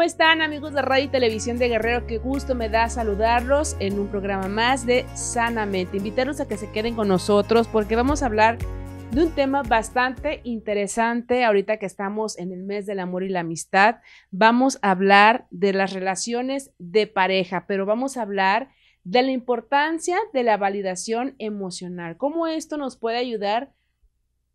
¿Cómo están amigos de Radio y Televisión de Guerrero? Qué gusto me da saludarlos en un programa más de Sanamente. Invitarlos a que se queden con nosotros porque vamos a hablar de un tema bastante interesante ahorita que estamos en el mes del amor y la amistad. Vamos a hablar de las relaciones de pareja, pero vamos a hablar de la importancia de la validación emocional, cómo esto nos puede ayudar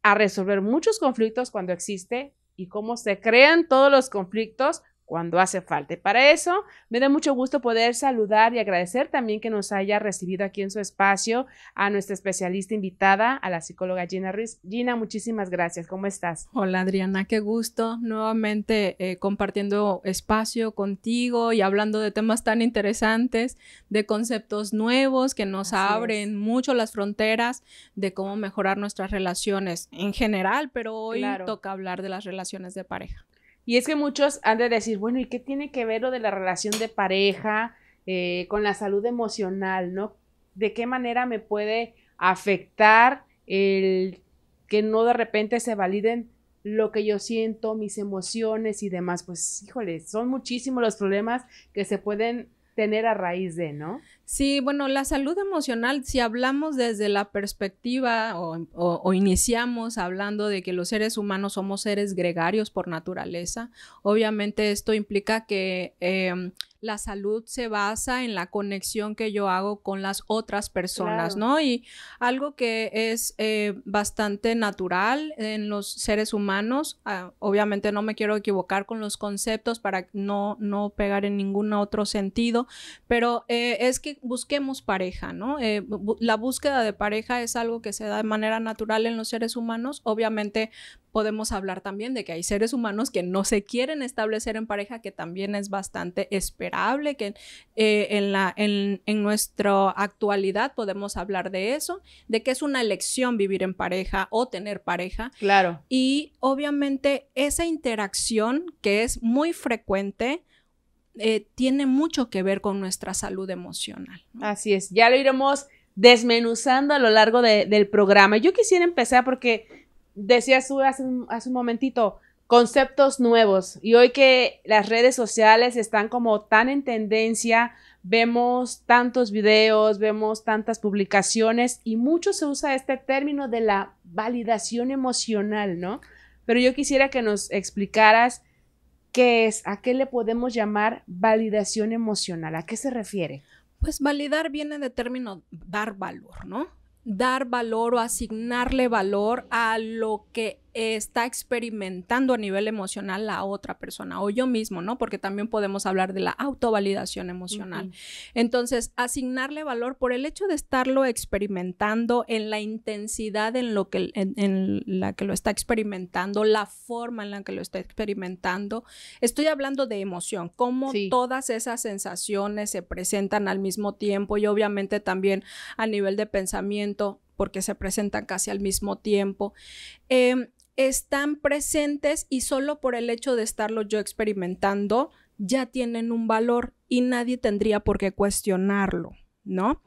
a resolver muchos conflictos cuando existe y cómo se crean todos los conflictos cuando hace falta. para eso me da mucho gusto poder saludar y agradecer también que nos haya recibido aquí en su espacio a nuestra especialista invitada, a la psicóloga Gina Ruiz. Gina, muchísimas gracias. ¿Cómo estás? Hola Adriana, qué gusto nuevamente eh, compartiendo espacio contigo y hablando de temas tan interesantes, de conceptos nuevos que nos abren mucho las fronteras de cómo mejorar nuestras relaciones en general, pero hoy toca hablar de las relaciones de pareja. Y es que muchos han de decir, bueno, ¿y qué tiene que ver lo de la relación de pareja eh, con la salud emocional, no? ¿De qué manera me puede afectar el que no de repente se validen lo que yo siento, mis emociones y demás? Pues, híjole, son muchísimos los problemas que se pueden tener a raíz de, ¿no? Sí, bueno, la salud emocional, si hablamos desde la perspectiva o, iniciamos hablando de que los seres humanos somos seres gregarios por naturaleza, obviamente esto implica que em, la salud se basa en la conexión que yo hago con las otras personas, ¿no? Y algo que es eh, bastante natural en los seres humanos, ah, obviamente no me quiero equivocar con los conceptos para no, no pegar en ningún otro sentido, pero eh, es que busquemos pareja, ¿no? Eh, la búsqueda de pareja es algo que se da de manera natural en los seres humanos, obviamente podemos hablar también de que hay seres humanos que no se quieren establecer en pareja, que también es bastante esperable, que eh, en, la, en, nuestra actualidad podemos hablar de eso, de que es una elección vivir en pareja o tener pareja. Claro. Y obviamente esa interacción que es muy frecuente, eh, tiene mucho que ver con nuestra salud emocional. Así es, ya lo iremos desmenuzando a lo largo del programa. Yo quisiera empezar porque decías tú hace un, momentito, conceptos nuevos. Y hoy que las redes sociales están como tan en tendencia, vemos tantos videos, vemos tantas publicaciones y mucho se usa este término de la validación emocional, ¿no? Pero yo quisiera que nos explicaras qué es, a qué le podemos llamar validación emocional, a qué se refiere. Pues validar viene de término dar valor, ¿no? dar valor o asignarle valor a lo que está experimentando a nivel emocional la otra persona o yo mismo, ¿no? Porque también podemos hablar de la autovalidación emocional. Entonces, asignarle valor por el hecho de estarlo experimentando en la intensidad en, lo que, en, la que lo está experimentando, la forma en la que lo está experimentando. Estoy hablando de emoción, cómo todas esas sensaciones se presentan al mismo tiempo y obviamente también a nivel de pensamiento porque se presentan casi al mismo tiempo. Em, están presentes y solo por el hecho de estarlo yo experimentando, ya tienen un valor y nadie tendría por qué cuestionarlo, ¿no?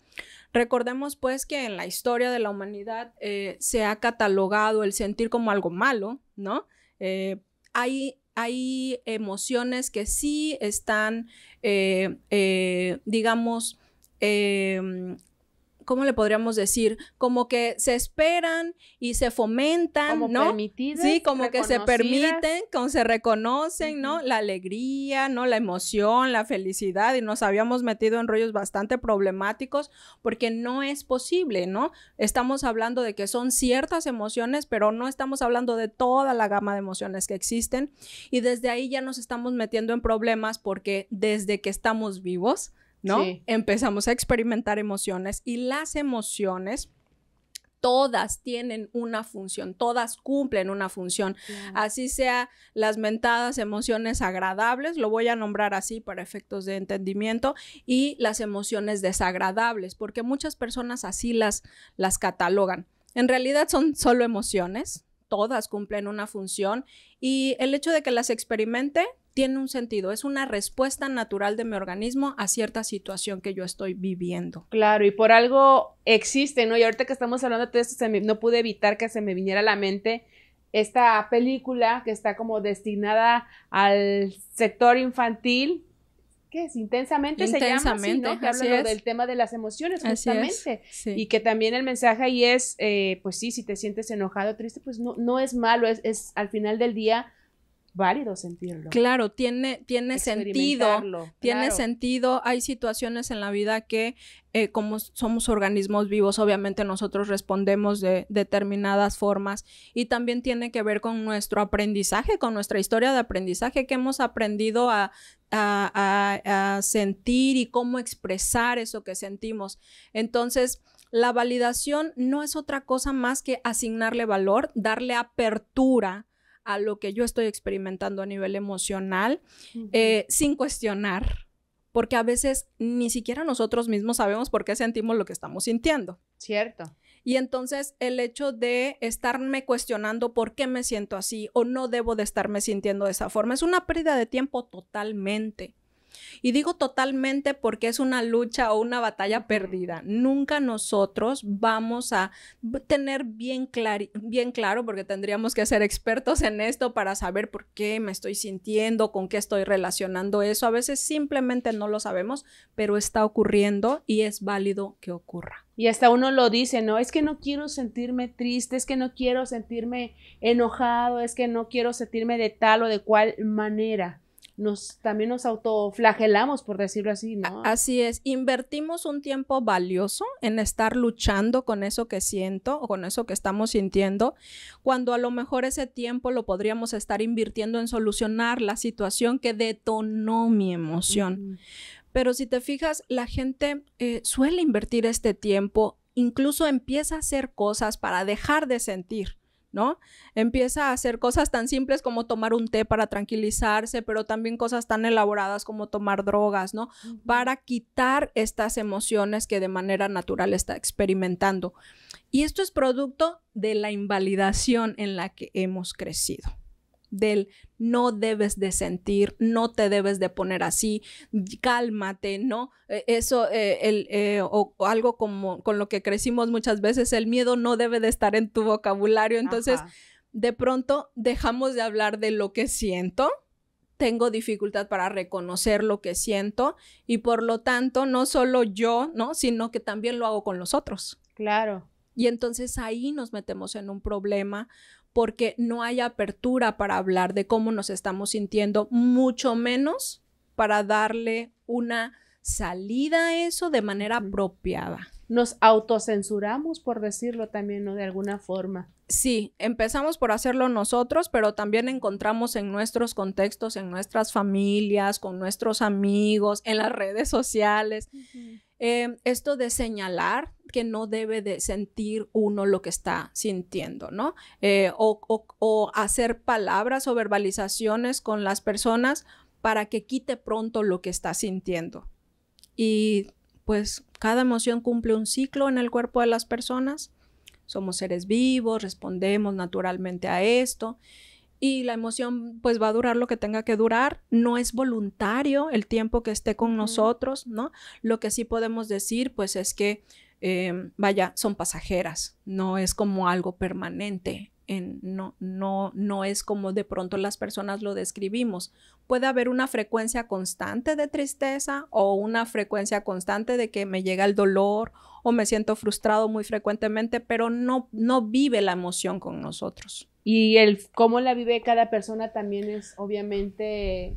Recordemos pues que en la historia de la humanidad eh, se ha catalogado el sentir como algo malo, ¿no? Eh, hay, hay, emociones que sí están, eh, digamos, ¿cómo le podríamos decir? Como que se esperan y se fomentan, ¿no? sí, como que se permiten, como se reconocen, ¿no? La alegría, ¿no? La emoción, la felicidad y nos habíamos metido en rollos bastante problemáticos porque no es posible, ¿no? Estamos hablando de que son ciertas emociones, pero no estamos hablando de toda la gama de emociones que existen y desde ahí ya nos estamos metiendo en problemas porque desde que estamos vivos, ¿no? Empezamos a experimentar emociones y las emociones todas tienen una función, todas cumplen una función. Así sea las mentadas emociones agradables, lo voy a nombrar así para efectos de entendimiento, y las emociones desagradables, porque muchas personas así las, las catalogan. En realidad son solo emociones, todas cumplen una función y el hecho de que las experimente tiene un sentido, es una respuesta natural de mi organismo a cierta situación que yo estoy viviendo. Claro, y por algo existe, ¿no? Y ahorita que estamos hablando de todo esto, no pude evitar que se me viniera a la mente esta película que está como destinada al sector infantil, que es? Intensamente, se llama así, Que del tema de las emociones, justamente. Y que también el mensaje ahí es, eh, pues sí, si te sientes enojado, triste, pues no, no es malo, es al final del día válido sentirlo. Claro, tiene, tiene sentido. Tiene sentido. Hay situaciones en la vida que, eh, como somos organismos vivos, obviamente nosotros respondemos de determinadas formas y también tiene que ver con nuestro aprendizaje, con nuestra historia de aprendizaje que hemos aprendido a, sentir y cómo expresar eso que sentimos. Entonces, la validación no es otra cosa más que asignarle valor, darle apertura a lo que yo estoy experimentando a nivel emocional eh, sin cuestionar, porque a veces ni siquiera nosotros mismos sabemos por qué sentimos lo que estamos sintiendo. Cierto. Y entonces el hecho de estarme cuestionando por qué me siento así o no debo de estarme sintiendo de esa forma es una pérdida de tiempo totalmente. Y digo totalmente porque es una lucha o una batalla perdida. Nunca nosotros vamos a tener bien, bien claro, porque tendríamos que ser expertos en esto para saber por qué me estoy sintiendo, con qué estoy relacionando eso. A veces simplemente no lo sabemos, pero está ocurriendo y es válido que ocurra. Y hasta uno lo dice, ¿no? Es que no quiero sentirme triste, es que no quiero sentirme enojado, es que no quiero sentirme de tal o de cual manera nos, también nos autoflagelamos, por decirlo así, ¿no? Así es, invertimos un tiempo valioso en estar luchando con eso que siento o con eso que estamos sintiendo, cuando a lo mejor ese tiempo lo podríamos estar invirtiendo en solucionar la situación que detonó mi emoción. Pero si te fijas, la gente eh, suele invertir este tiempo, incluso empieza a hacer cosas para dejar de sentir Empieza a hacer cosas tan simples como tomar un té para tranquilizarse, pero también cosas tan elaboradas como tomar drogas, ¿no? Para quitar estas emociones que de manera natural está experimentando. Y esto es producto de la invalidación en la que hemos crecido del no debes de sentir, no te debes de poner así, cálmate, ¿no? E, eso, e, el, e, o, algo como con lo que crecimos muchas veces, el miedo no debe de estar en tu vocabulario, entonces de pronto dejamos de hablar de lo que siento, tengo dificultad para reconocer lo que siento y por lo tanto no solo yo, ¿no? Sino que también lo hago con los otros. Claro. Y entonces ahí nos metemos en un problema porque no hay apertura para hablar de cómo nos estamos sintiendo, mucho menos para darle una salida a eso de manera apropiada. Nos autocensuramos, por decirlo también, ¿no? De alguna forma. Sí, empezamos por hacerlo nosotros, pero también encontramos en nuestros contextos, en nuestras familias, con nuestros amigos, en las redes sociales. Em, esto de señalar que no debe de sentir uno lo que está sintiendo, ¿no? Eh, o, o hacer palabras o verbalizaciones con las personas para que quite pronto lo que está sintiendo. Y pues cada emoción cumple un ciclo en el cuerpo de las personas. Somos seres vivos, respondemos naturalmente a esto y la emoción pues va a durar lo que tenga que durar, no es voluntario el tiempo que esté con nosotros, ¿no? Lo que sí podemos decir pues es que, eh, vaya, son pasajeras, no es como algo permanente, no, no, no es como de pronto las personas lo describimos. Puede haber una frecuencia constante de tristeza o una frecuencia constante de que me llega el dolor o me siento frustrado muy frecuentemente, pero no, no vive la emoción con nosotros. Y el cómo la vive cada persona también es obviamente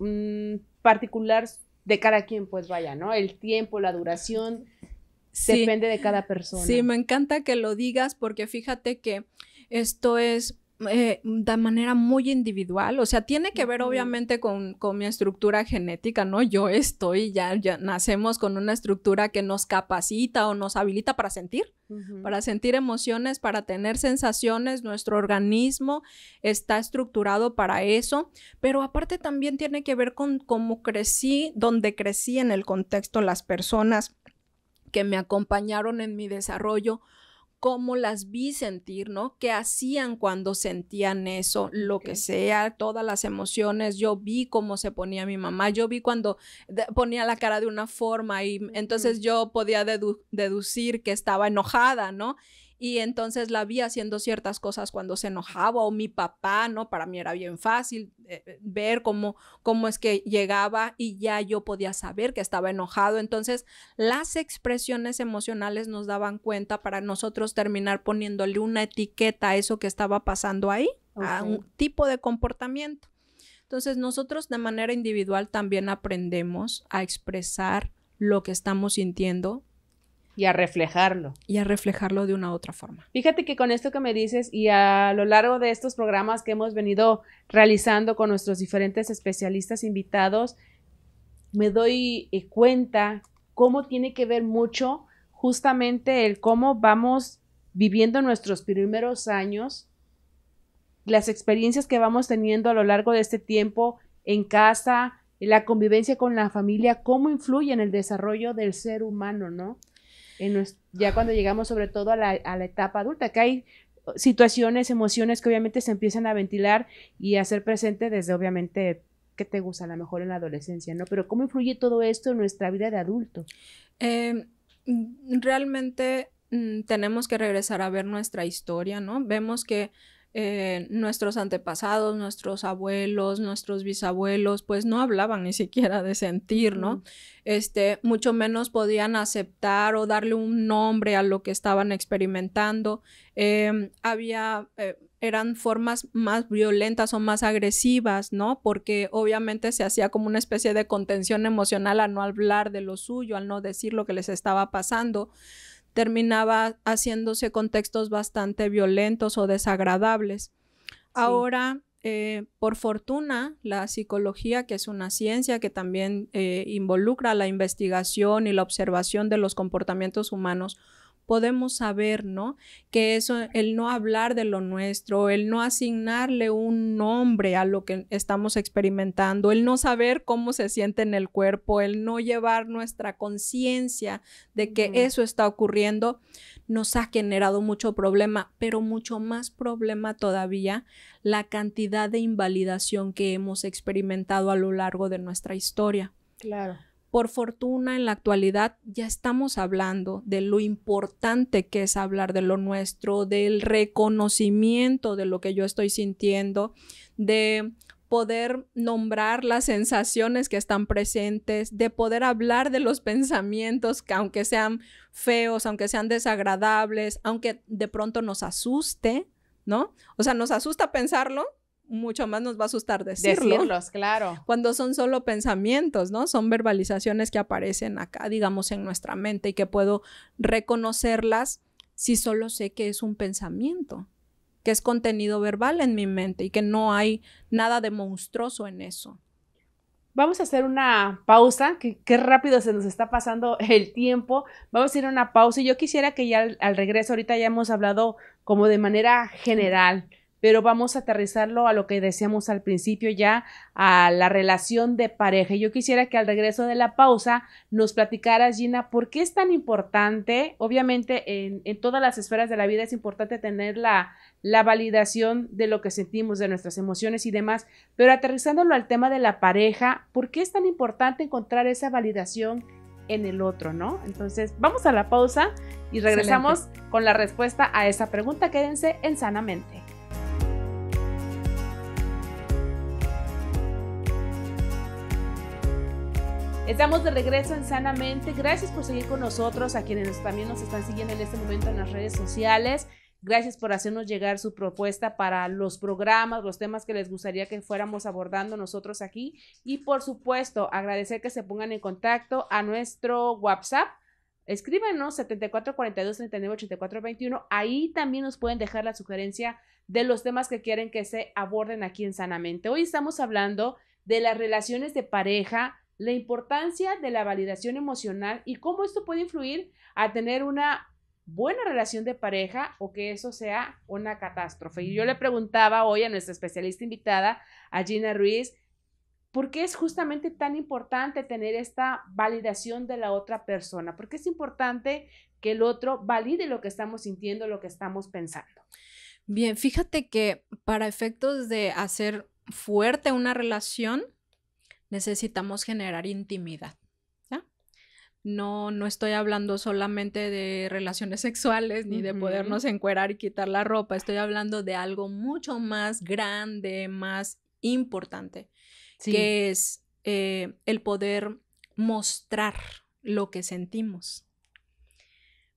mm, particular de cada quien, pues vaya, ¿no? El tiempo, la duración, depende de cada persona. Sí, me encanta que lo digas porque fíjate que esto es eh, de manera muy individual. O sea, tiene que ver obviamente con, mi estructura genética, ¿no? Yo estoy, ya, ya, nacemos con una estructura que nos capacita o nos habilita para sentir, para sentir emociones, para tener sensaciones. Nuestro organismo está estructurado para eso, pero aparte también tiene que ver con cómo crecí, donde crecí en el contexto, las personas que me acompañaron en mi desarrollo cómo las vi sentir, ¿no? ¿Qué hacían cuando sentían eso? Lo que sea, todas las emociones. Yo vi cómo se ponía mi mamá, yo vi cuando ponía la cara de una forma y entonces yo podía deducir que estaba enojada, ¿no? y entonces la vi haciendo ciertas cosas cuando se enojaba o mi papá, ¿no? Para mí era bien fácil eh, eh, ver cómo, cómo es que llegaba y ya yo podía saber que estaba enojado. Entonces las expresiones emocionales nos daban cuenta para nosotros terminar poniéndole una etiqueta a eso que estaba pasando ahí, a un tipo de comportamiento. Entonces nosotros de manera individual también aprendemos a expresar lo que estamos sintiendo y a reflejarlo. Y a reflejarlo de una otra forma. Fíjate que con esto que me dices y a lo largo de estos programas que hemos venido realizando con nuestros diferentes especialistas invitados, me doy eh, cuenta cómo tiene que ver mucho justamente el cómo vamos viviendo nuestros primeros años, las experiencias que vamos teniendo a lo largo de este tiempo en casa, la convivencia con la familia, cómo influye en el desarrollo del ser humano, ¿no? ya cuando llegamos sobre todo a la, etapa adulta, que hay situaciones, emociones que obviamente se empiezan a ventilar y a ser presente desde obviamente que te gusta, a lo mejor en la adolescencia, ¿no? Pero ¿cómo influye todo esto en nuestra vida de adulto? Em, realmente mm, tenemos que regresar a ver nuestra historia, ¿no? Vemos que eh, nuestros antepasados, nuestros abuelos, nuestros bisabuelos, pues no hablaban ni siquiera de sentir, ¿no? Este, mucho menos podían aceptar o darle un nombre a lo que estaban experimentando. Em, había, eh, eran formas más violentas o más agresivas, ¿no? Porque obviamente se hacía como una especie de contención emocional al no hablar de lo suyo, al no decir lo que les estaba pasando terminaba haciéndose contextos bastante violentos o desagradables. Ahora, eh, por fortuna, la psicología, que es una ciencia que también eh, involucra la investigación y la observación de los comportamientos humanos, podemos saber, ¿no? Que eso, el no hablar de lo nuestro, el no asignarle un nombre a lo que estamos experimentando, el no saber cómo se siente en el cuerpo, el no llevar nuestra conciencia de que eso está ocurriendo, nos ha generado mucho problema, pero mucho más problema todavía la cantidad de invalidación que hemos experimentado a lo largo de nuestra historia. Claro. Por fortuna, en la actualidad ya estamos hablando de lo importante que es hablar de lo nuestro, del reconocimiento de lo que yo estoy sintiendo, de poder nombrar las sensaciones que están presentes, de poder hablar de los pensamientos que aunque sean feos, aunque sean desagradables, aunque de pronto nos asuste, ¿no? O sea, nos asusta pensarlo, mucho más nos va a asustar decirlo. Decirlos, claro. Cuando son solo pensamientos, ¿no? Son verbalizaciones que aparecen acá, digamos, en nuestra mente y que puedo reconocerlas si solo sé que es un pensamiento, que es contenido verbal en mi mente y que no hay nada de monstruoso en eso. Vamos a hacer una pausa, que qué rápido se nos está pasando el tiempo. Vamos a ir a una pausa y yo quisiera que ya al, al regreso, ahorita ya hemos hablado como de manera general pero vamos a aterrizarlo a lo que decíamos al principio ya, a la relación de pareja. Yo quisiera que al regreso de la pausa nos platicaras, Gina, por qué es tan importante, obviamente en, todas las esferas de la vida es importante tener la, validación de lo que sentimos, de nuestras emociones y demás, pero aterrizándolo al tema de la pareja, ¿por qué es tan importante encontrar esa validación? en el otro, ¿no? Entonces, vamos a la pausa y regresamos con la respuesta a esa pregunta. Quédense en Sanamente. Estamos de regreso en Sanamente. Gracias por seguir con nosotros, a quienes también nos están siguiendo en este momento en las redes sociales. Gracias por hacernos llegar su propuesta para los programas, los temas que les gustaría que fuéramos abordando nosotros aquí. Y por supuesto, agradecer que se pongan en contacto a nuestro WhatsApp. Escríbanos 7442-398421. Ahí también nos pueden dejar la sugerencia de los temas que quieren que se aborden aquí en Sanamente. Hoy estamos hablando de las relaciones de pareja, la importancia de la validación emocional y cómo esto puede influir a tener una buena relación de pareja o que eso sea una catástrofe. Y yo le preguntaba hoy a nuestra especialista invitada, a Gina Ruiz, ¿por qué es justamente tan importante tener esta validación de la otra persona? ¿Por qué es importante que el otro valide lo que estamos sintiendo, lo que estamos pensando? Bien, fíjate que para efectos de hacer fuerte una relación, necesitamos generar intimidad. No, no estoy hablando solamente de relaciones sexuales ni de podernos encuerar y quitar la ropa, estoy hablando de algo mucho más grande, más importante, que es eh, el poder mostrar lo que sentimos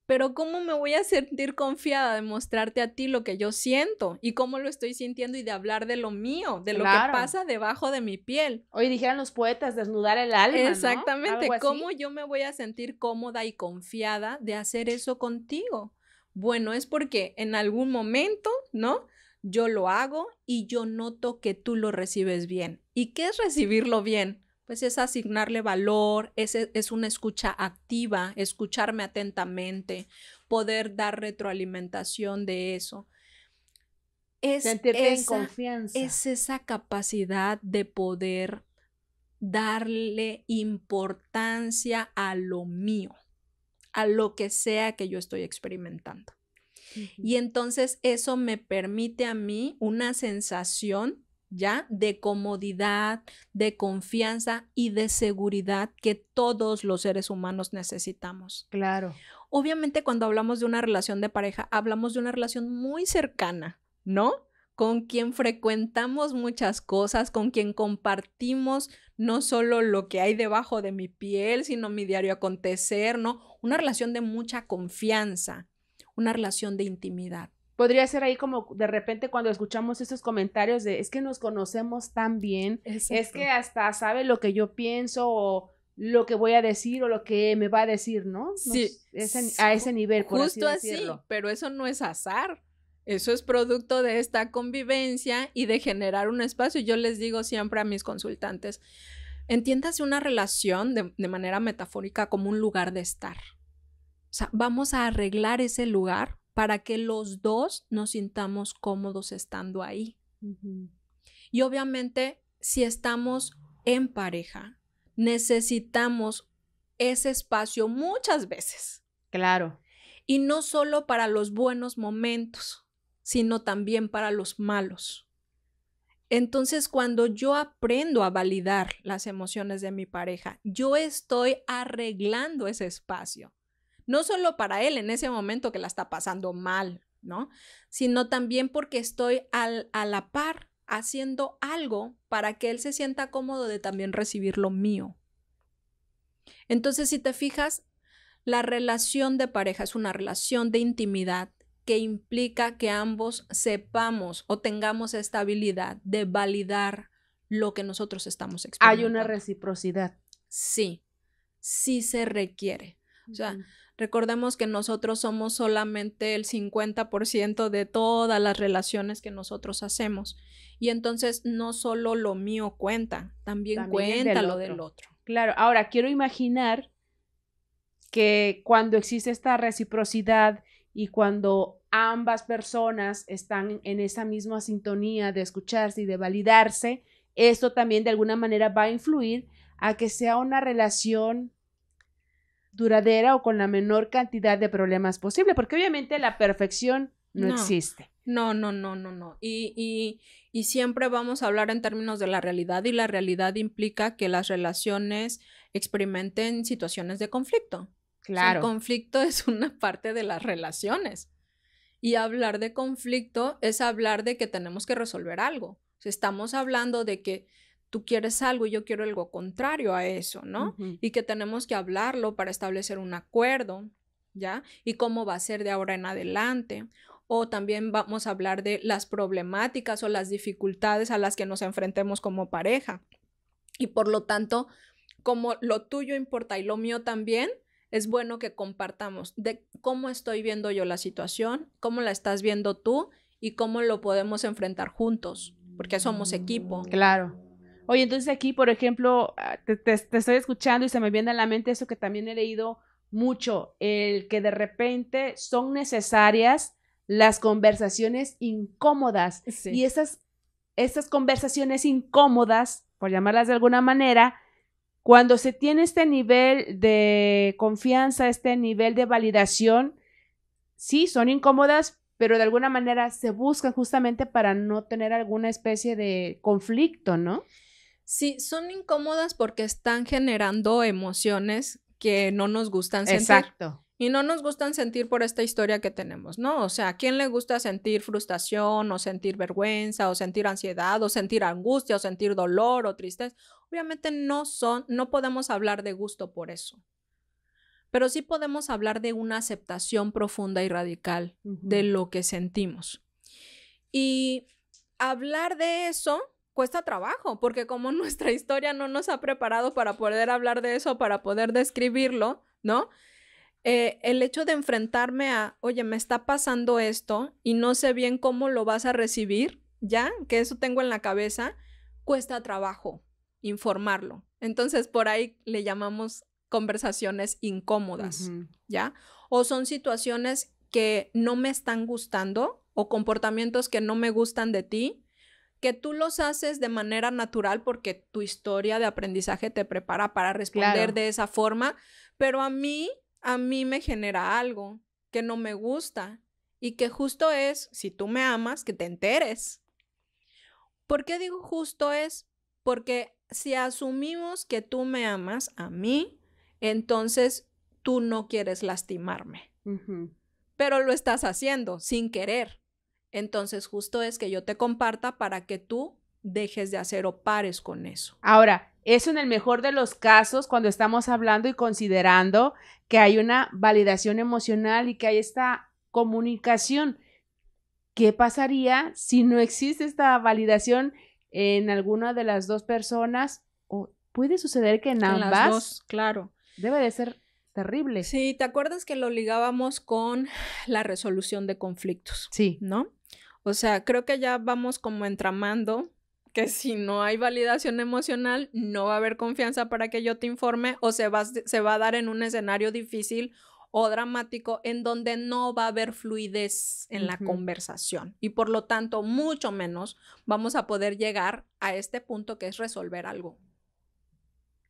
pero ¿cómo me voy a sentir confiada de mostrarte a ti lo que yo siento y cómo lo estoy sintiendo y de hablar de lo mío, de lo que pasa debajo de mi piel? Hoy dijeran los poetas, desnudar el alma. Exactamente, ¿cómo yo me voy a sentir cómoda y confiada de hacer eso contigo? Bueno, es porque en algún momento, ¿no? Yo lo hago y yo noto que tú lo recibes bien. ¿Y qué es recibirlo bien? pues es asignarle valor, es, e, es, una escucha activa, escucharme atentamente, poder dar retroalimentación de eso. Es esa, confianza. Es esa capacidad de poder darle importancia a lo mío, a lo que sea que yo estoy experimentando. Y entonces eso me permite a mí una sensación ¿ya? De comodidad, de confianza y de seguridad que todos los seres humanos necesitamos. Claro. Obviamente cuando hablamos de una relación de pareja, hablamos de una relación muy cercana, ¿no? Con quien frecuentamos muchas cosas, con quien compartimos no solo lo que hay debajo de mi piel, sino mi diario acontecer, ¿no? Una relación de mucha confianza, una relación de intimidad podría ser ahí como de repente cuando escuchamos esos comentarios de es que nos conocemos tan bien, es que hasta sabe lo que yo pienso o lo que voy a decir o lo que me va a decir, ¿no? sí. a ese nivel. Justo así, pero eso no es azar. Eso es producto de esta convivencia y de generar un espacio. Yo les digo siempre a mis consultantes, entiéndase una relación de, de manera metafórica como un lugar de estar. O sea, vamos a arreglar ese lugar para que los dos nos sintamos cómodos estando ahí. Y obviamente, si estamos en pareja, necesitamos ese espacio muchas veces. Claro. Y no solo para los buenos momentos, sino también para los malos. Entonces, cuando yo aprendo a validar las emociones de mi pareja, yo estoy arreglando ese espacio no solo para él en ese momento que la está pasando mal, ¿no? Sino también porque estoy a la par haciendo algo para que él se sienta cómodo de también recibir lo mío. Entonces, si te fijas, la relación de pareja es una relación de intimidad que implica que ambos sepamos o tengamos esta habilidad de validar lo que nosotros estamos experimentando. Hay una reciprocidad. Sí, sí se requiere. O sea, recordemos que nosotros somos solamente el 50% de todas las relaciones que nosotros hacemos. Y entonces no solo lo mío cuenta, también cuenta lo del otro. Claro, ahora quiero imaginar que cuando existe esta reciprocidad y cuando ambas personas están en esa misma sintonía de escucharse y de validarse, esto también de alguna manera va a influir a que sea una relación duradera o con la menor cantidad de problemas posible, porque obviamente la perfección no, existe. No, no, no, no, no. Y, y, siempre vamos a hablar en términos de la realidad y la realidad implica que las relaciones experimenten situaciones de conflicto. Claro. el conflicto es una parte de las relaciones. Y hablar de conflicto es hablar de que tenemos que resolver algo. O estamos hablando de que tú quieres algo y yo quiero algo contrario a eso, ¿no? Y que tenemos que hablarlo para establecer un acuerdo, ¿ya? Y cómo va a ser de ahora en adelante. O también vamos a hablar de las problemáticas o las dificultades a las que nos enfrentemos como pareja. Y por lo tanto, como lo tuyo importa y lo mío también, es bueno que compartamos de cómo estoy viendo yo la situación, cómo la estás viendo tú y cómo lo podemos enfrentar juntos, porque somos equipo. Mm. Claro. Oye, entonces aquí, por ejemplo, ah, te, estoy escuchando y se me viene a la mente eso que también he leído mucho, el que de repente son necesarias las conversaciones incómodas. Y esas, esas conversaciones incómodas, por llamarlas de alguna manera, cuando se tiene este nivel de confianza, este nivel de validación, sí, son incómodas, pero de alguna manera se buscan justamente para no tener alguna especie de conflicto, ¿no? Sí, son incómodas porque están generando emociones que no nos gustan sentir. Exacto. Y no nos gustan sentir por esta historia que tenemos, ¿no? O sea, ¿a quién le gusta sentir frustración o sentir vergüenza o sentir ansiedad o sentir angustia o sentir dolor o tristeza? Obviamente no son, no podemos hablar de gusto por eso, pero sí podemos hablar de una aceptación profunda y radical de lo que sentimos. Y hablar de eso cuesta trabajo, porque como nuestra historia no nos ha preparado para poder hablar de eso, para poder describirlo, ¿no? Eh, el hecho de enfrentarme a, oye, me está pasando esto y no sé bien cómo lo vas a recibir, ya, que eso tengo en la cabeza, cuesta trabajo informarlo. Entonces, por ahí le llamamos conversaciones incómodas, ¿ya? O son situaciones que no me están gustando o comportamientos que no me gustan de ti que tú los haces de manera natural porque tu historia de aprendizaje te prepara para responder de esa forma, pero a mí, a mí me genera algo que no me gusta y que justo es, si tú me amas, que te enteres. ¿Por qué digo justo es? Porque si asumimos que tú me amas a mí, entonces tú no quieres lastimarme. Pero lo estás haciendo sin querer. Entonces, justo es que yo te comparta para que tú dejes de hacer o pares con eso. Ahora, eso en el mejor de los casos, cuando estamos hablando y considerando que hay una validación emocional y que hay esta comunicación. ¿Qué pasaría si no existe esta validación en alguna de las dos personas? ¿O puede suceder que en ambas? claro. Debe de ser terrible. Sí, ¿te acuerdas que lo ligábamos con la resolución de conflictos? Sí. ¿No? O sea, creo que ya vamos como entramando que si no hay validación emocional, no va a haber confianza para que yo te informe o se va, se va a dar en un escenario difícil o dramático en donde no va a haber fluidez en la conversación y por lo tanto mucho menos vamos a poder llegar a este punto que es resolver algo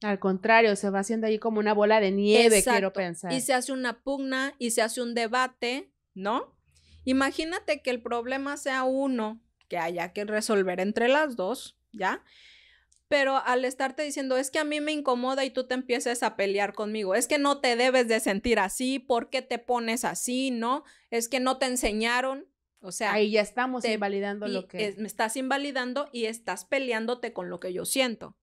al contrario, se va haciendo ahí como una bola de nieve, quiero pensar. Y se hace una pugna y se hace un debate, ¿no? Imagínate que el problema sea uno que haya que resolver entre las dos, ¿ya? Pero al estarte diciendo, es que a mí me incomoda y tú te empieces a pelear conmigo, es que no te debes de sentir así, ¿por qué te pones así? ¿No? Es que no te enseñaron, o sea, ahí ya estamos invalidando lo que... me estás invalidando y estás peleándote con lo que yo siento.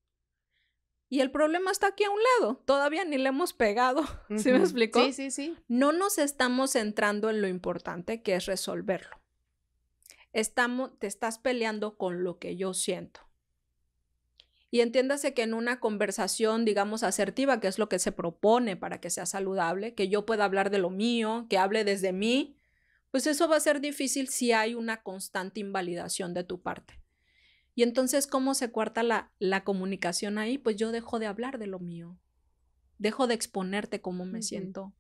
Y el problema está aquí a un lado, todavía ni le hemos pegado, ¿sí me explico? Sí, sí, sí. No nos estamos centrando en lo importante que es resolverlo. Estamos, te estás peleando con lo que yo siento. Y entiéndase que en una conversación, digamos, asertiva, que es lo que se propone para que sea saludable, que yo pueda hablar de lo mío, que hable desde mí, pues eso va a ser difícil si hay una constante invalidación de tu parte. Y entonces, ¿cómo se cuarta la, comunicación ahí? Pues yo dejo de hablar de lo mío, dejo de exponerte cómo me siento.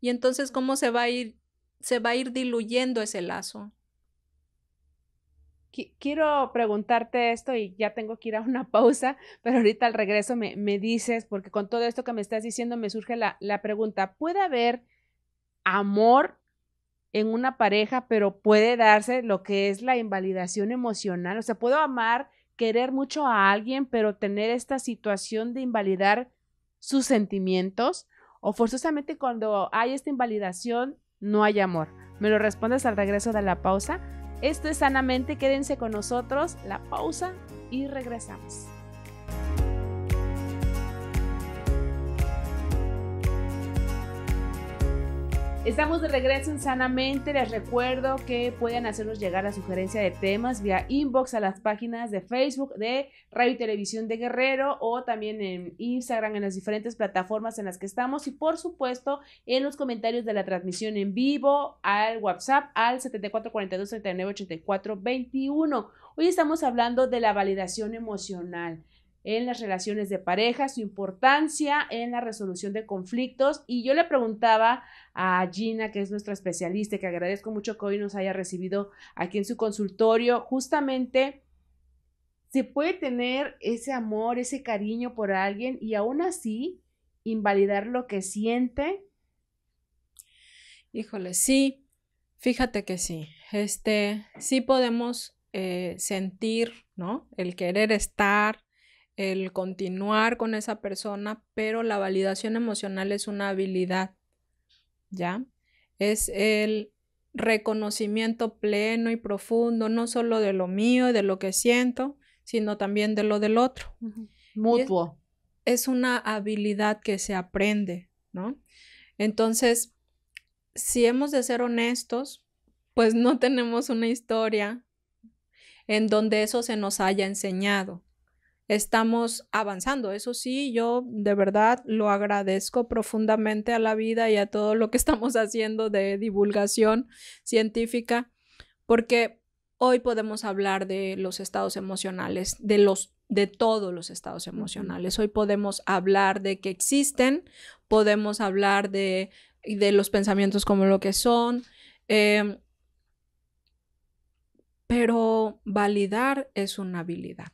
Y entonces, ¿cómo se va a ir, se va a ir diluyendo ese lazo? Quiero preguntarte esto y ya tengo que ir a una pausa, pero ahorita al regreso me, dices, porque con todo esto que me estás diciendo me surge la, la pregunta, ¿puede haber amor en una pareja, pero puede darse lo que es la invalidación emocional. O sea, puedo amar, querer mucho a alguien, pero tener esta situación de invalidar sus sentimientos. O forzosamente cuando hay esta invalidación, no hay amor. Me lo respondes al regreso de la pausa. Esto es Sanamente, quédense con nosotros, la pausa y regresamos. Estamos de regreso en Sanamente. Les recuerdo que pueden hacernos llegar la sugerencia de temas vía inbox a las páginas de Facebook de Radio y Televisión de Guerrero o también en Instagram, en las diferentes plataformas en las que estamos y por supuesto en los comentarios de la transmisión en vivo al WhatsApp al 7442 Hoy estamos hablando de la validación emocional en las relaciones de pareja, su importancia en la resolución de conflictos. Y yo le preguntaba a Gina, que es nuestra especialista, que agradezco mucho que hoy nos haya recibido aquí en su consultorio, justamente, ¿se puede tener ese amor, ese cariño por alguien y aún así invalidar lo que siente? Híjole, sí, fíjate que sí. Este, sí podemos eh, sentir, ¿no? El querer estar, el continuar con esa persona, pero la validación emocional es una habilidad, ¿ya? Es el reconocimiento pleno y profundo, no solo de lo mío y de lo que siento, sino también de lo del otro. Mutuo. es, una habilidad que se aprende, ¿no? Entonces, si hemos de ser honestos, pues no tenemos una historia en donde eso se nos haya enseñado estamos avanzando. Eso sí, yo de verdad lo agradezco profundamente a la vida y a todo lo que estamos haciendo de divulgación científica, porque hoy podemos hablar de los estados emocionales, de los de todos los estados emocionales. Hoy podemos hablar de que existen, podemos hablar de, de los pensamientos como lo que son, em, pero validar es una habilidad.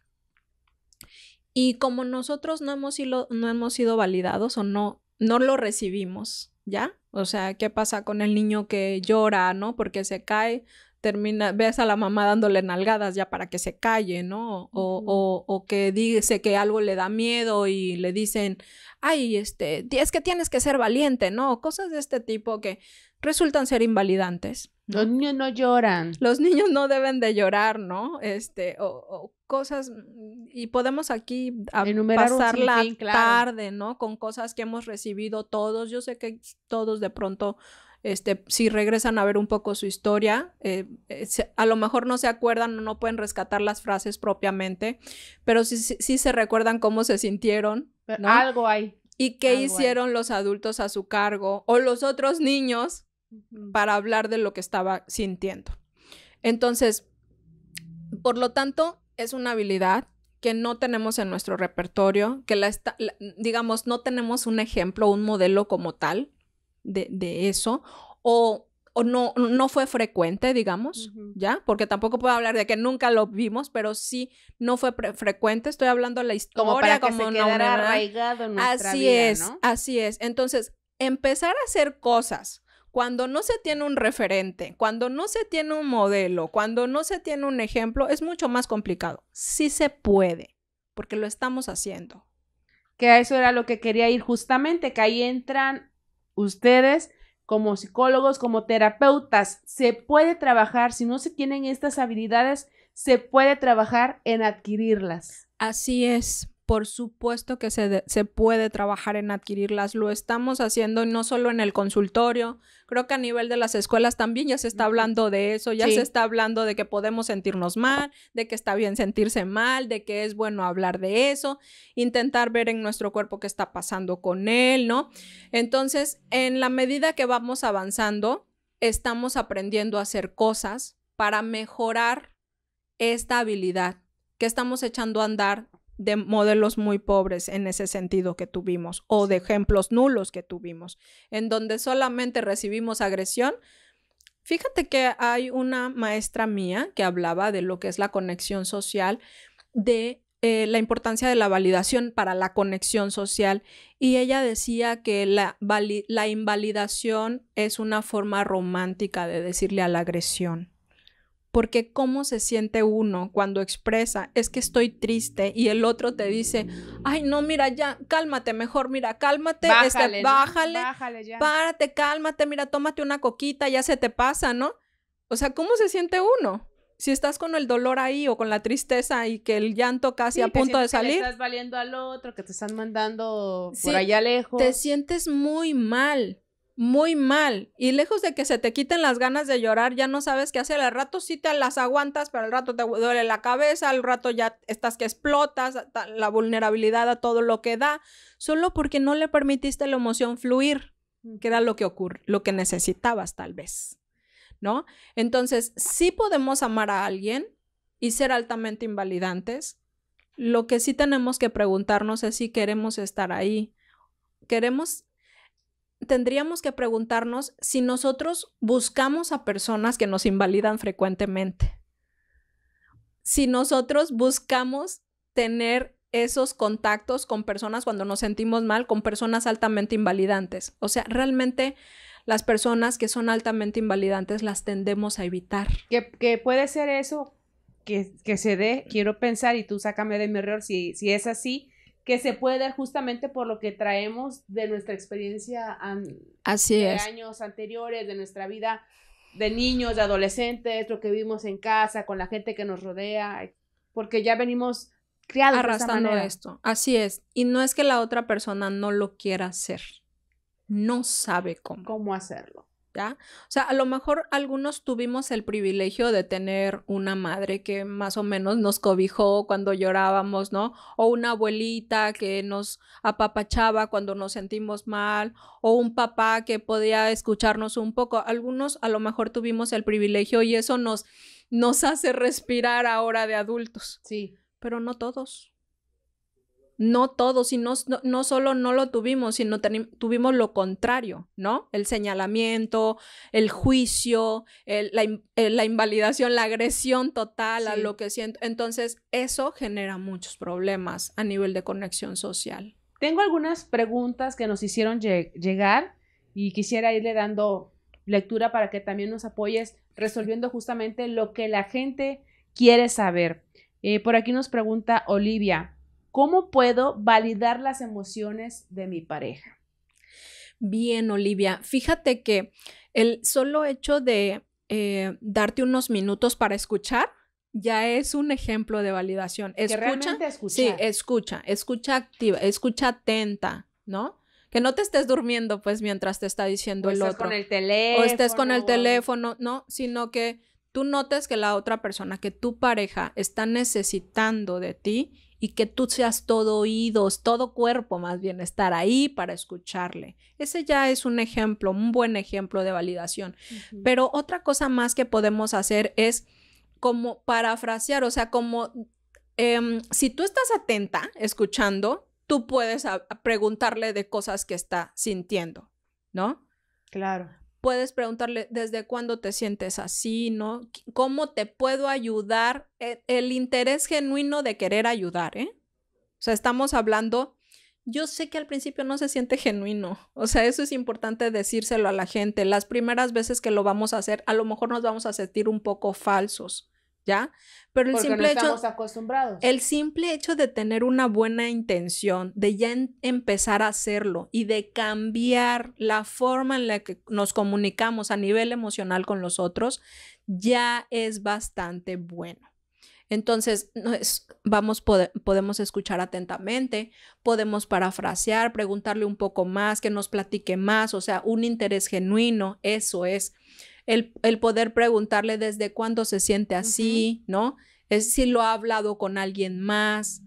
Y como nosotros no hemos, sido, no hemos sido validados o no, no lo recibimos, ¿ya? O sea, ¿qué pasa con el niño que llora, ¿no? Porque se cae, termina, ves a la mamá dándole nalgadas ya para que se calle, ¿no? O, o, o, que dice que algo le da miedo y le dicen, ay, este, es que tienes que ser valiente, ¿no? Cosas de este tipo que resultan ser invalidantes. Los niños no lloran. Los niños no deben de llorar, ¿no? Este, o, cosas, y podemos aquí pasar la tarde, ¿no? Con cosas que hemos recibido todos. Yo sé que todos de pronto este, si regresan a ver un poco su historia, eh, eh, a lo mejor no se acuerdan o no pueden rescatar las frases propiamente, pero sí, sí, se recuerdan cómo se sintieron. ¿no? Algo hay. Y qué hicieron los adultos a su cargo o los otros niños para hablar de lo que estaba sintiendo. Entonces, por lo tanto, es una habilidad que no tenemos en nuestro repertorio, que la, está, digamos, no tenemos un ejemplo, un modelo como tal de, eso, o, o no, no, fue frecuente, digamos, ¿ya? Porque tampoco puedo hablar de que nunca lo vimos, pero sí no fue frecuente, estoy hablando de la historia como, como quedara arraigado en nuestra vida, es, Así es, así es. Entonces, empezar a hacer cosas cuando no se tiene un referente, cuando no se tiene un modelo, cuando no se tiene un ejemplo, es mucho más complicado. Sí se puede, porque lo estamos haciendo. Que a eso era lo que quería ir justamente, que ahí entran ustedes como psicólogos, como terapeutas. Se puede trabajar, si no se tienen estas habilidades, se puede trabajar en adquirirlas. Así es, por supuesto que se, puede trabajar en adquirirlas. Lo estamos haciendo no solo en el consultorio, creo que a nivel de las escuelas también ya se está hablando de eso, ya se está hablando de que podemos sentirnos mal, de que está bien sentirse mal, de que es bueno hablar de eso, intentar ver en nuestro cuerpo qué está pasando con él, ¿no? Entonces, en la medida que vamos avanzando, estamos aprendiendo a hacer cosas para mejorar esta habilidad que estamos echando a andar de modelos muy pobres en ese sentido que tuvimos o de ejemplos nulos que tuvimos, en donde solamente recibimos agresión. Fíjate que hay una maestra mía que hablaba de lo que es la conexión social, de eh, la importancia de la validación para la conexión social y ella decía que la, la invalidación es una forma romántica de decirle a la agresión porque cómo se siente uno cuando expresa, es que estoy triste y el otro te dice, ay, no, mira, ya, cálmate, mejor, mira, cálmate, este, bájale, párate, cálmate, mira, tómate una coquita, ya se te pasa, ¿no? O sea, ¿cómo se siente uno? si estás con el dolor ahí o con la tristeza y que el llanto casi a punto de salir. Que estás valiendo al otro, que te están mandando por allá lejos. Te sientes muy mal muy mal. Y lejos de que se te quiten las ganas de llorar, ya no sabes qué hacer. Al rato sí te las aguantas, pero al rato te duele la cabeza, al rato ya estás que explotas, la vulnerabilidad a todo lo que da, solo porque no le permitiste la emoción fluir, mm. que era lo que ocurre, lo que necesitabas tal vez. ¿No? Entonces, sí podemos amar a alguien y ser altamente invalidantes. Lo que sí tenemos que preguntarnos es si queremos estar ahí. ¿Queremos tendríamos que preguntarnos si nosotros buscamos a personas que nos invalidan frecuentemente, si nosotros buscamos tener esos contactos con personas cuando nos sentimos mal, con personas altamente invalidantes. O sea, realmente las personas que son altamente invalidantes las tendemos a evitar. Que, puede ser eso que, se dé, quiero pensar, y tú sácame de mi error, si, si es así, que se puede dar justamente por lo que traemos de nuestra experiencia de años anteriores, de nuestra vida de niños, de adolescentes, lo que vivimos en casa, con la gente que nos rodea, eh, porque ya venimos criados arrastrando de esto. Así es. Y no es que la otra persona no lo quiera hacer, no sabe cómo. Cómo hacerlo. O sea, a lo mejor algunos tuvimos el privilegio de tener una madre que más o menos nos cobijó cuando llorábamos, ¿no? O una abuelita que nos apapachaba cuando nos sentimos mal, o un papá que podía escucharnos un poco. Algunos a lo mejor tuvimos el privilegio y eso nos, nos hace respirar ahora de adultos. Sí. Pero no todos no todo, y no, solo no lo tuvimos, sino tuvimos lo contrario, ¿no? El señalamiento, el juicio, la, invalidación, la agresión total a lo que siento. Entonces, eso genera muchos problemas a nivel de conexión social. Tengo algunas preguntas que nos hicieron llegar y quisiera irle dando lectura para que también nos apoyes resolviendo justamente lo que la gente quiere saber. Eh, por aquí nos pregunta Olivia, ¿Cómo puedo validar las emociones de mi pareja? Bien, Olivia, fíjate que el solo hecho de eh, darte unos minutos para escuchar ya es un ejemplo de validación. Escucha, escucha. Sí, escucha, escucha activa, escucha atenta, ¿no? Que no te estés durmiendo, pues, mientras te está diciendo el otro. Con el teléfono. O estés con el teléfono, no, sino que tú notes que la otra persona, que tu pareja está necesitando de ti y que tú seas todo oídos, todo cuerpo, más bien estar ahí para escucharle. Ese ya es un ejemplo, un buen ejemplo de validación. Pero otra cosa más que podemos hacer es como parafrasear, o sea, como em, si tú estás atenta, escuchando, tú puedes preguntarle de cosas que está sintiendo, ¿no? Claro puedes preguntarle desde cuándo te sientes así, ¿no? ¿Cómo te puedo ayudar? E, el, interés genuino de querer ayudar, ¿eh? O sea, estamos hablando, yo sé que al principio no se siente genuino, o sea, eso es importante decírselo a la gente. Las primeras veces que lo vamos a hacer, a lo mejor nos vamos a sentir un poco falsos, ¿ya? Pero el simple estamos hecho, acostumbrados. El simple hecho de tener una buena intención, de ya empezar a hacerlo y de cambiar la forma en la que nos comunicamos a nivel emocional con los otros, ya es bastante bueno. Entonces, vamos, podemos escuchar atentamente, podemos parafrasear, preguntarle un poco más, que nos platique más, o sea, un interés genuino, eso es el, poder preguntarle desde cuándo se siente así, ¿no? Es si lo ha hablado con alguien más,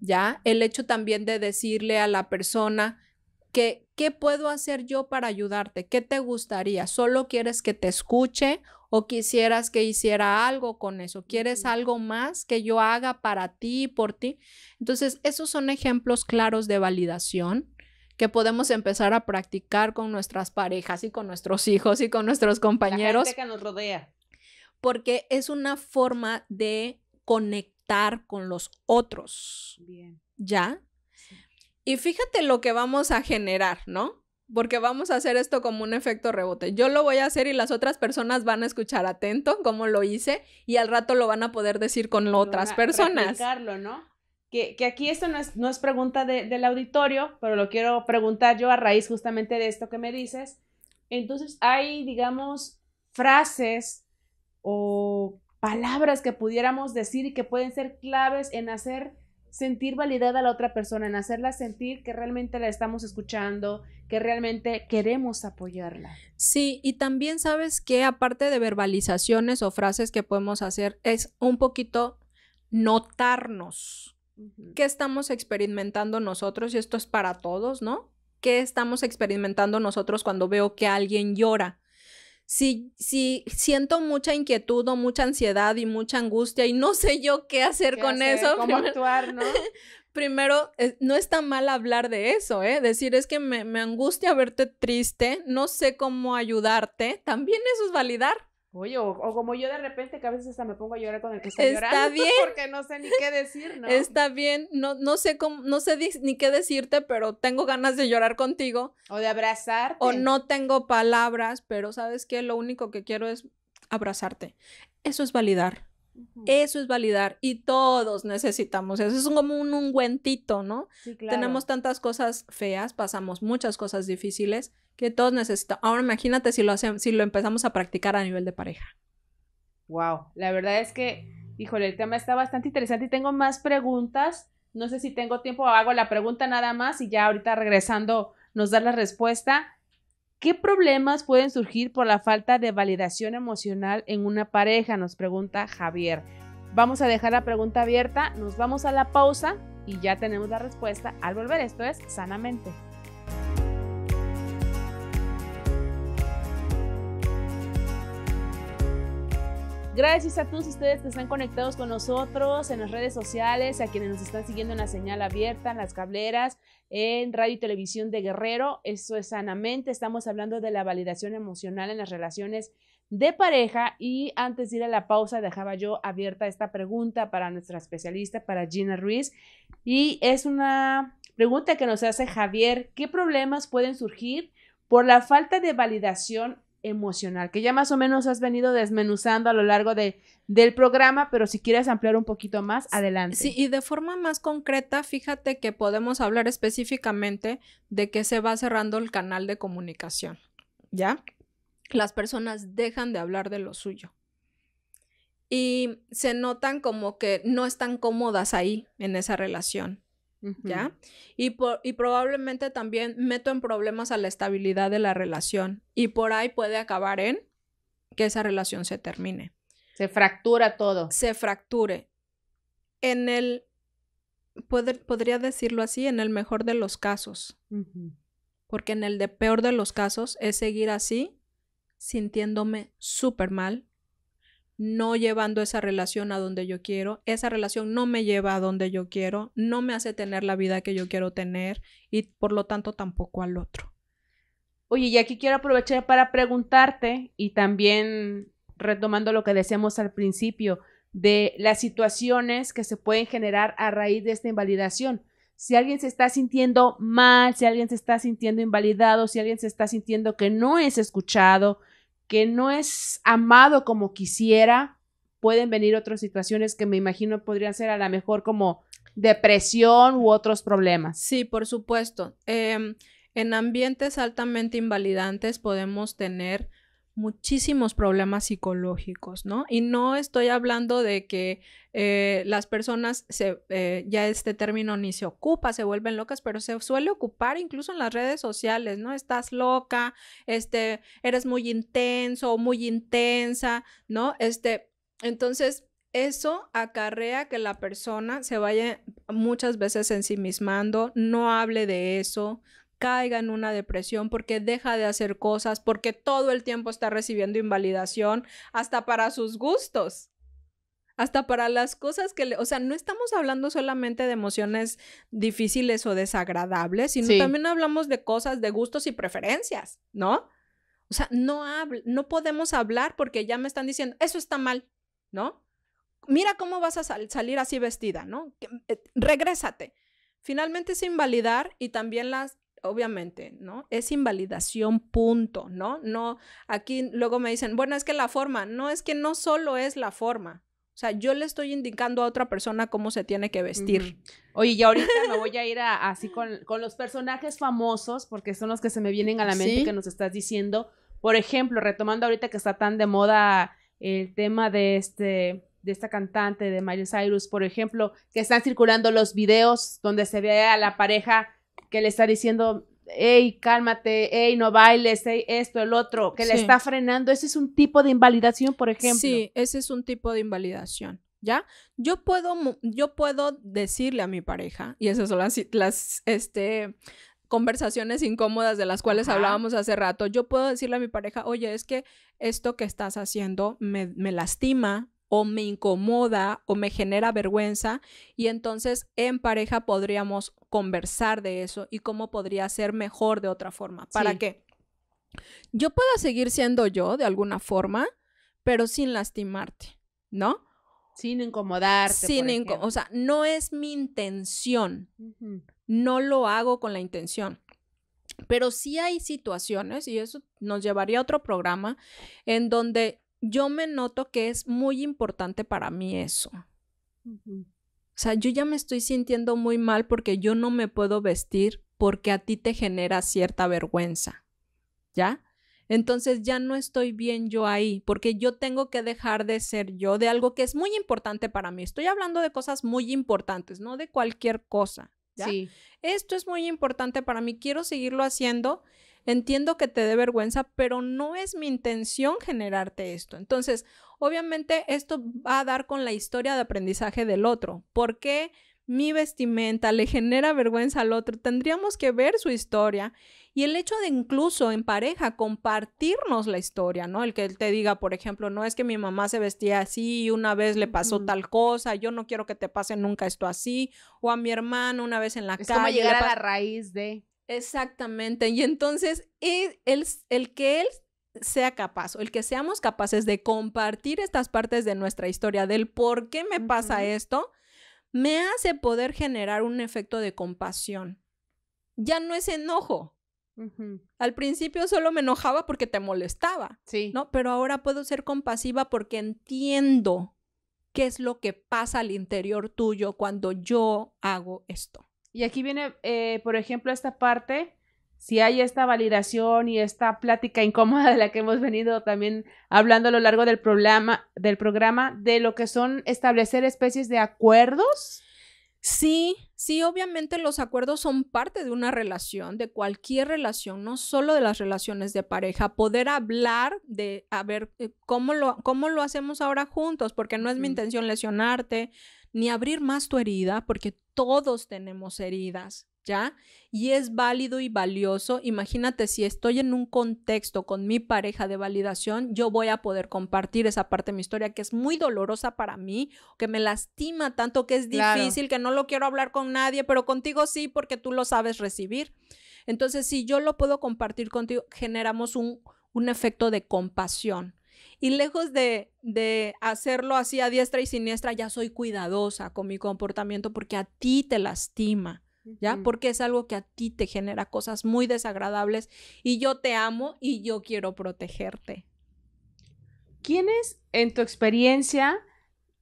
¿ya? El hecho también de decirle a la persona que, ¿qué puedo hacer yo para ayudarte? ¿Qué te gustaría? ¿Solo quieres que te escuche o quisieras que hiciera algo con eso? ¿Quieres algo más que yo haga para ti y por ti? Entonces, esos son ejemplos claros de validación que podemos empezar a practicar con nuestras parejas y con nuestros hijos y con nuestros compañeros. La gente que nos rodea. Porque es una forma de conectar con los otros. Bien. ¿Ya? Y fíjate lo que vamos a generar, ¿no? porque vamos a hacer esto como un efecto rebote. Yo lo voy a hacer y las otras personas van a escuchar atento cómo lo hice y al rato lo van a poder decir con otras personas. ¿no? que, aquí esto no es, pregunta del auditorio, pero lo quiero preguntar yo a raíz justamente de esto que me dices. Entonces, hay, digamos, frases o palabras que pudiéramos decir y que pueden ser claves en hacer sentir validad a la otra persona, en hacerla sentir que realmente la estamos escuchando, que realmente queremos apoyarla. Sí, y también sabes que aparte de verbalizaciones o frases que podemos hacer, es un poquito notarnos ¿Qué estamos experimentando nosotros? Y esto es para todos, ¿no? ¿Qué estamos experimentando nosotros cuando veo que alguien llora? Si, si siento mucha inquietud o mucha ansiedad y mucha angustia y no sé yo qué hacer con eso. ¿Cómo primero, no? primero, eh, está mal hablar de eso, ¿eh? Decir es que me, me angustia verte triste, no sé cómo ayudarte. También eso es validar. Oye, o, como yo de repente que a veces hasta me pongo a llorar con el que está, está llorando porque no sé ni qué decir, ¿no? Está bien, no, no sé cómo, no sé ni qué decirte, pero tengo ganas de llorar contigo. O de abrazar. O no tengo palabras, pero sabes qué, lo único que quiero es abrazarte. Eso es validar. Eso es validar y todos necesitamos eso. Es como un ungüentito, ¿no? Sí, claro. Tenemos tantas cosas feas, pasamos muchas cosas difíciles que todos necesitamos. Ahora imagínate si lo hacemos, si lo empezamos a practicar a nivel de pareja. Wow, la verdad es que, híjole, el tema está bastante interesante y tengo más preguntas. No sé si tengo tiempo, hago la pregunta nada más y ya ahorita regresando nos da la respuesta. ¿Qué problemas pueden surgir por la falta de validación emocional en una pareja? Nos pregunta Javier. Vamos a dejar la pregunta abierta, nos vamos a la pausa y ya tenemos la respuesta al volver. Esto es Sanamente. Gracias a todos ustedes que están conectados con nosotros en las redes sociales, a quienes nos están siguiendo en la señal abierta, en las cableras, en radio y televisión de Guerrero. Eso es sanamente. Estamos hablando de la validación emocional en las relaciones de pareja y antes de ir a la pausa dejaba yo abierta esta pregunta para nuestra especialista, para Gina Ruiz, y es una pregunta que nos hace Javier, ¿qué problemas pueden surgir por la falta de validación emocional, que ya más o menos has venido desmenuzando a lo largo del programa, pero si quieres ampliar un poquito más, adelante. Sí, y de forma más concreta, fíjate que podemos hablar específicamente de que se va cerrando el canal de comunicación, ¿ya? Las personas dejan de hablar de lo suyo y se notan como que no están cómodas ahí en esa relación. ¿ya? Y, probablemente también meto en problemas a la estabilidad de la relación y por ahí puede acabar en que esa relación se termine. Se fractura todo. Se fracture. En el, podría decirlo así, en el mejor de los casos. Porque en el de peor de los casos es seguir así, sintiéndome súper mal, no llevando esa relación a donde yo quiero, esa relación no me lleva a donde yo quiero, no me hace tener la vida que yo quiero tener y por lo tanto tampoco al otro. Oye, y aquí quiero aprovechar para preguntarte y también retomando lo que decíamos al principio de las situaciones que se pueden generar a raíz de esta invalidación. Si alguien se está sintiendo mal, si alguien se está sintiendo invalidado, si alguien se está sintiendo que no es escuchado, que no es amado como quisiera, pueden venir otras situaciones que me imagino podrían ser a lo mejor como depresión u otros problemas. Sí, por supuesto. Em, en ambientes altamente invalidantes podemos tener muchísimos problemas psicológicos, ¿no? Y no estoy hablando de que eh, las personas, se, eh, ya este término ni se ocupa, se vuelven locas, pero se suele ocupar incluso en las redes sociales, ¿no? Estás loca, este, eres muy intenso, muy intensa, ¿no? Este, entonces, eso acarrea que la persona se vaya muchas veces ensimismando, no hable de eso, caiga en una depresión, porque deja de hacer cosas, porque todo el tiempo está recibiendo invalidación, hasta para sus gustos, hasta para las cosas que le, o sea, no estamos hablando solamente de emociones difíciles o desagradables, sino también hablamos de cosas de gustos y preferencias, ¿no? O sea, no no podemos hablar porque ya me están diciendo, eso está mal, ¿no? Mira cómo vas a salir así vestida, ¿no? Eh, regrésate finalmente es invalidar y también las obviamente, ¿no? Es invalidación, punto, ¿no? No, aquí luego me dicen, bueno, es que la forma, no, es que no solo es la forma. O sea, yo le estoy indicando a otra persona cómo se tiene que vestir. Oye, y ahorita me voy a ir a, así con, los personajes famosos, porque son los que se me vienen a la mente que nos estás diciendo. Por ejemplo, retomando ahorita que está tan de moda el tema de este de esta cantante de Miley Cyrus, por ejemplo, que están circulando los videos donde se ve a la pareja que le está diciendo, hey, cálmate, hey, no bailes, hey, esto, el otro, que le está frenando. Ese es un tipo de invalidación, por ejemplo. Sí, ese es un tipo de invalidación. ¿Ya? Yo puedo, yo puedo decirle a mi pareja, y esas son las, este, conversaciones incómodas de las cuales hablábamos hace rato, yo puedo decirle a mi pareja, oye, es que esto que estás haciendo me, me lastima, o me incomoda o me genera vergüenza y entonces en pareja podríamos conversar de eso y cómo podría ser mejor de otra forma. ¿Para qué? Yo pueda seguir siendo yo de alguna forma, pero sin lastimarte, ¿no? Sin incomodarte. Sin o sea, no es mi intención. No lo hago con la intención. Pero sí hay situaciones, y eso nos llevaría a otro programa, en donde yo me noto que es muy importante para mí eso. O sea, yo ya me estoy sintiendo muy mal porque yo no me puedo vestir porque a ti te genera cierta vergüenza. ¿Ya? Entonces ya no estoy bien yo ahí, porque yo tengo que dejar de ser yo de algo que es muy importante para mí. Estoy hablando de cosas muy importantes, no de cualquier cosa. ¿ya? Sí. Esto es muy importante para mí, quiero seguirlo haciendo entiendo que te dé vergüenza, pero no es mi intención generarte esto. Entonces, obviamente esto va a dar con la historia de aprendizaje del otro. ¿Por qué? mi vestimenta le genera vergüenza al otro. Tendríamos que ver su historia y el hecho de incluso en pareja compartirnos la historia, ¿no? El que él te diga, por ejemplo, no es que mi mamá se vestía así, y una vez le pasó tal cosa, yo no quiero que te pase nunca esto así, o a mi hermano una vez en la casa Es como llegar a la raíz de. Exactamente. Y entonces, e, el, el, que él sea capaz o el que seamos capaces de compartir estas partes de nuestra historia, del por qué me pasa esto, me hace poder generar un efecto de compasión. Ya no es enojo. Al principio solo me enojaba porque te molestaba, sí. ¿no? Pero ahora puedo ser compasiva porque entiendo qué es lo que pasa al interior tuyo cuando yo hago esto. Y aquí viene, eh, por ejemplo, esta parte, si hay esta validación y esta plática incómoda de la que hemos venido también hablando a lo largo del programa, del programa de lo que son establecer especies de acuerdos. Sí, sí, obviamente los acuerdos son parte de una relación, de cualquier relación, no solo de las relaciones de pareja. Poder hablar de, a ver, eh, cómo lo, cómo lo hacemos ahora juntos, porque no es mi intención lesionarte, ni abrir más tu herida, porque todos tenemos heridas, ¿ya? Y es válido y valioso. Imagínate si estoy en un contexto con mi pareja de validación, yo voy a poder compartir esa parte de mi historia que es muy dolorosa para mí, que me lastima tanto, que es difícil, que no lo quiero hablar con nadie, pero contigo sí, porque tú lo sabes recibir. Entonces, si yo lo puedo compartir contigo, generamos un, un efecto de compasión y lejos de, de hacerlo así a diestra y siniestra, ya soy cuidadosa con mi comportamiento porque a ti te lastima. ¿Ya? Porque es algo que a ti te genera cosas muy desagradables y yo te amo y yo quiero protegerte. ¿Quiénes en tu experiencia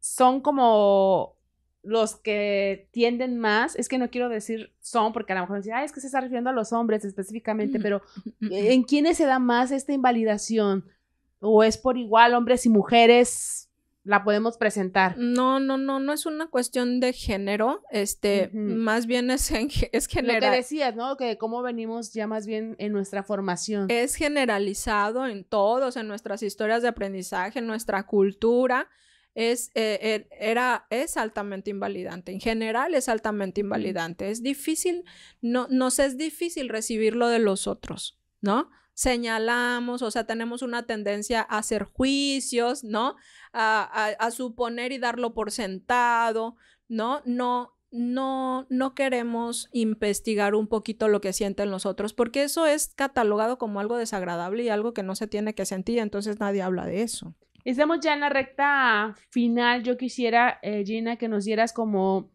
son como los que tienden más, es que no quiero decir son, porque a lo mejor dicen, es que se está refiriendo a los hombres específicamente, mm, pero mm, mm, eh, ¿en quiénes se da más esta invalidación? o es por igual hombres y mujeres la podemos presentar. No, no, no, no es una cuestión de género, este, más bien es, es general. Lo que decías, ¿no? Que cómo venimos ya más bien en nuestra formación. Es generalizado en todos, en nuestras historias de aprendizaje, en nuestra cultura, es, eh, er, era, es altamente invalidante, en general es altamente invalidante, es difícil, no, nos es difícil recibirlo de los otros, ¿no? señalamos, o sea, tenemos una tendencia a hacer juicios, ¿no? A, suponer y darlo por sentado, ¿no? No, no, no queremos investigar un poquito lo que sienten los otros, porque eso es catalogado como algo desagradable y algo que no se tiene que sentir, entonces nadie habla de eso. Estamos ya en la recta final. Yo quisiera, eh, Gina, que nos dieras como,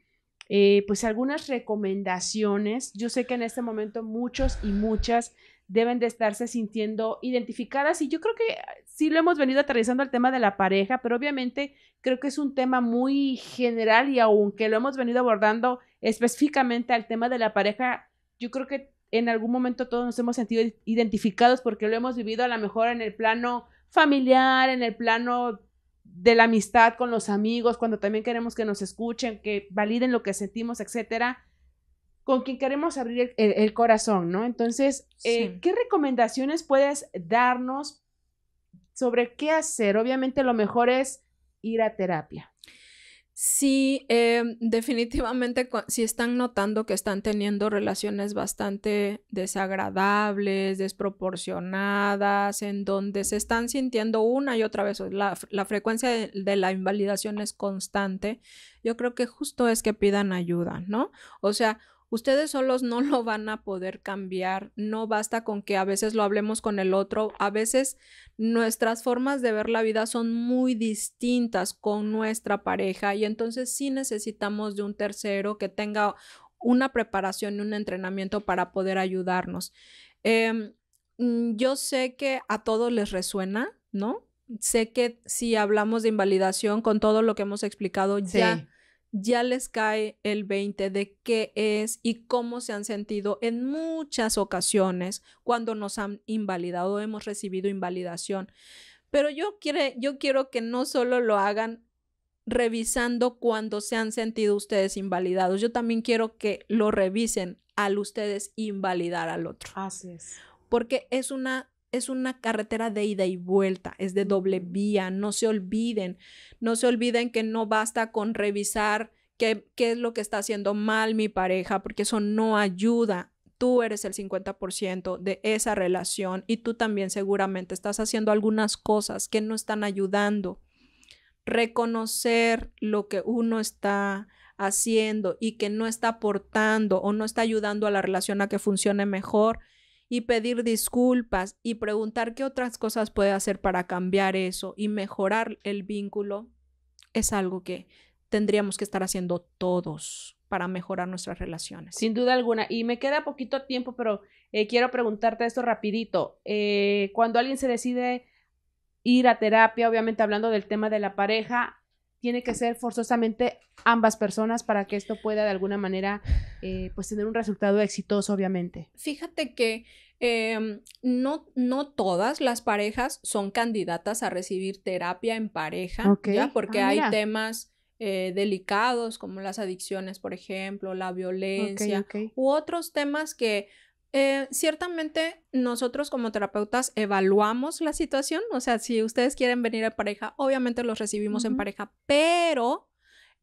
eh, pues, algunas recomendaciones. Yo sé que en este momento muchos y muchas deben de estarse sintiendo identificadas. Y yo creo que ah, sí lo hemos venido aterrizando al tema de la pareja, pero obviamente creo que es un tema muy general y aunque lo hemos venido abordando específicamente al tema de la pareja, yo creo que en algún momento todos nos hemos sentido identificados porque lo hemos vivido a lo mejor en el plano familiar, en el plano de la amistad con los amigos, cuando también queremos que nos escuchen, que validen lo que sentimos, etcétera con quien queremos abrir el, corazón, ¿no? Entonces, eh, ¿qué recomendaciones puedes darnos sobre qué hacer? Obviamente lo mejor es ir a terapia. Sí, em, definitivamente si están notando que están teniendo relaciones bastante desagradables, desproporcionadas, en donde se están sintiendo una y otra vez, la, frecuencia de, la invalidación es constante, yo creo que justo es que pidan ayuda, ¿no? O sea, Ustedes solos no lo van a poder cambiar. No basta con que a veces lo hablemos con el otro. A veces nuestras formas de ver la vida son muy distintas con nuestra pareja y entonces sí necesitamos de un tercero que tenga una preparación y un entrenamiento para poder ayudarnos. Em, mm, yo sé que a todos les resuena, ¿no? Sé que si hablamos de invalidación con todo lo que hemos explicado, ya ya les cae el 20 de qué es y cómo se han sentido en muchas ocasiones cuando nos han invalidado, hemos recibido invalidación. Pero yo, yo quiero que no solo lo hagan revisando cuando se han sentido ustedes invalidados, yo también quiero que lo revisen al ustedes invalidar al otro. Así es. Porque es una es una carretera de ida y vuelta, es de doble vía, no se olviden, no se olviden que no basta con revisar qué, es lo que está haciendo mal mi pareja, porque eso no ayuda. Tú eres el 50% de esa relación y tú también seguramente estás haciendo algunas cosas que no están ayudando. Reconocer lo que uno está haciendo y que no está aportando o no está ayudando a la relación a que funcione mejor y pedir disculpas y preguntar qué otras cosas puede hacer para cambiar eso y mejorar el vínculo es algo que tendríamos que estar haciendo todos para mejorar nuestras relaciones. Sin duda alguna. Y me queda poquito tiempo, pero eh, quiero preguntarte esto rapidito. Eh, cuando alguien se decide ir a terapia, obviamente hablando del tema de la pareja, tiene que ser forzosamente ambas personas para que esto pueda de alguna manera eh, pues tener un resultado exitoso, obviamente. Fíjate que em, no, no todas las parejas son candidatas a recibir terapia en pareja, porque ah, hay temas... Eh, delicados como las adicciones, por ejemplo, la violencia u otros temas que eh, ciertamente nosotros como terapeutas evaluamos la situación, o sea, si ustedes quieren venir a pareja, obviamente los recibimos en pareja, pero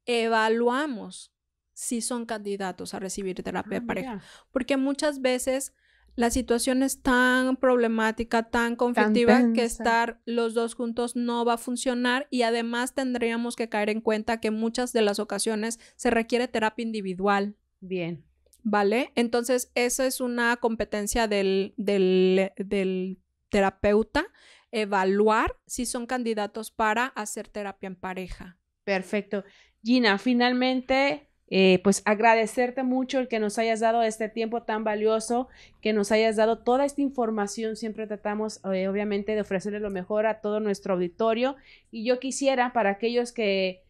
evaluamos si son candidatos a recibir terapia ah, de pareja, porque muchas veces la situación es tan problemática, tan conflictiva, que estar los dos juntos no va a funcionar y además tendríamos que caer en cuenta que muchas de las ocasiones se requiere terapia individual. Bien. ¿vale? Entonces, esa es una competencia del, del, del terapeuta, evaluar si son candidatos para hacer terapia en pareja. Perfecto. Gina, finalmente, eh, pues agradecerte mucho el que nos hayas dado este tiempo tan valioso, que nos hayas dado toda esta información. Siempre tratamos, eh, obviamente, de ofrecerle lo mejor a todo nuestro auditorio. Y yo quisiera, para aquellos que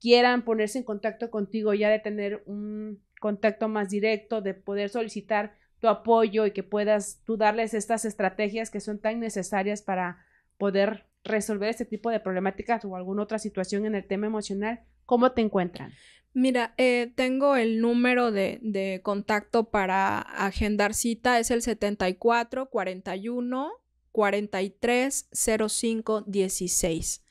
quieran ponerse en contacto contigo ya de tener un contacto más directo, de poder solicitar tu apoyo y que puedas tú darles estas estrategias que son tan necesarias para poder resolver este tipo de problemáticas o alguna otra situación en el tema emocional, ¿cómo te encuentran? Mira, eh, tengo el número de, de, contacto para agendar cita, es el 74 41 43 05 16.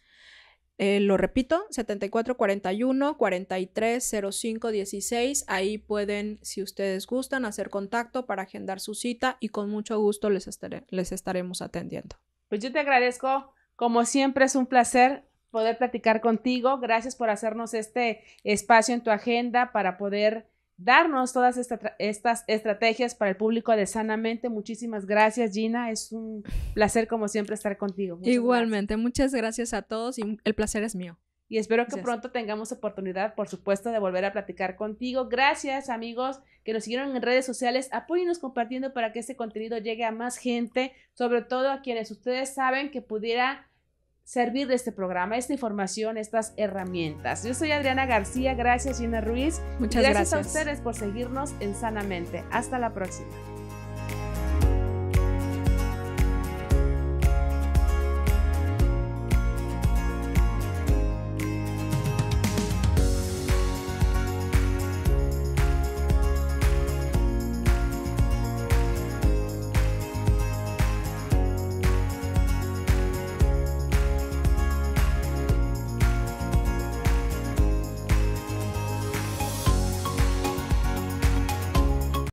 Eh, lo repito, 7441 430516. Ahí pueden, si ustedes gustan, hacer contacto para agendar su cita y con mucho gusto les, les estaremos atendiendo. Pues yo te agradezco, como siempre es un placer poder platicar contigo. Gracias por hacernos este espacio en tu agenda para poder darnos todas estas estrategias para el público de Sanamente. Muchísimas gracias, Gina. Es un placer, como siempre, estar contigo. Igualmente, muchas gracias a todos y el placer es mío. Y espero que pronto tengamos oportunidad, por supuesto, de volver a platicar contigo. Gracias, amigos que nos siguieron en redes sociales. Apóyenos compartiendo para que este contenido llegue a más gente, sobre todo a quienes ustedes saben que pudiera servir de este programa, esta información, estas herramientas. Yo soy Adriana García, gracias Gina Ruiz. Muchas gracias. Gracias a ustedes por seguirnos en Sanamente. Hasta la próxima.